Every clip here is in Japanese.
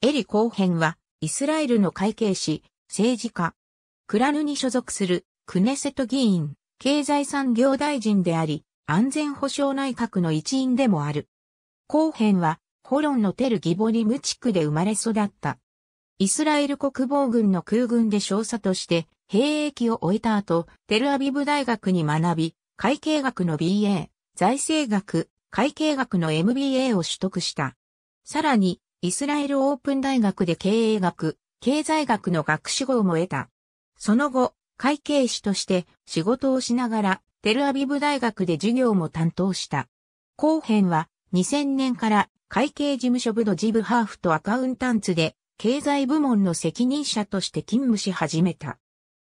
エリ・コーヘンは、イスラエルの会計士、政治家、クラヌに所属する、クネセト議員、経済産業大臣であり、安全保障内閣の一員でもある。コーヘンは、ホロンのテル・ギボリム地区で生まれ育った。イスラエル国防軍の空軍で少佐として、兵役を終えた後、テルアビブ大学に学び、会計学の BA、財政学、会計学の MBA を取得した。さらに、イスラエルオープン大学で経営学、経済学の学士号も得た。その後、会計士として仕事をしながら、テルアビブ大学で授業も担当した。後編は、2000年から会計事務所部のジブハーフとアカウンタンツで、経済部門の責任者として勤務し始めた。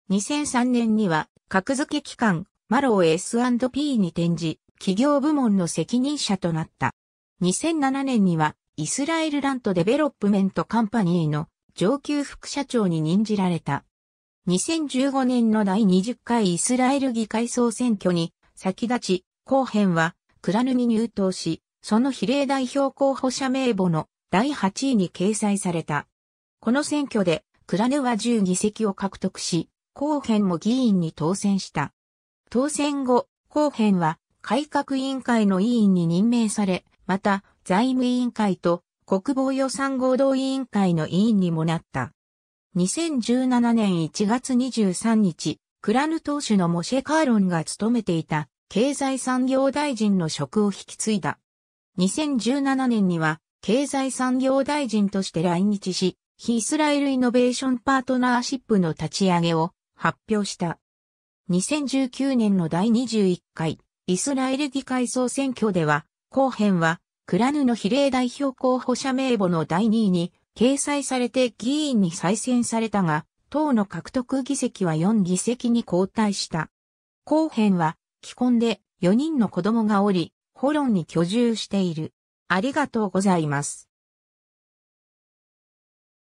2003年には、格付け機関、マロー S&P に転じ、企業部門の責任者となった。2007年には、イスラエルラントデベロップメントカンパニーの上級副社長に任じられた。2015年の第20回イスラエル議会総選挙に先立ち、後編はクラヌに入党し、その比例代表候補者名簿の第8位に掲載された。この選挙でクラヌは10議席を獲得し、後編も議員に当選した。当選後、後編は改革委員会の委員に任命され、また財務委員会と国防予算合同委員会の委員にもなった。2017年1月23日、クラヌ党首のモシェ・カーロンが務めていた経済産業大臣の職を引き継いだ。2017年には経済産業大臣として来日し、非イスラエルイノベーションパートナーシップの立ち上げを発表した。2019年の第21回イスラエル議会総選挙では、後編はクラヌの比例代表候補者名簿の第2位に掲載されて議員に再選されたが、党の獲得議席は4議席に後退した。後編は、既婚で4人の子供がおり、ホロンに居住している。ありがとうございます。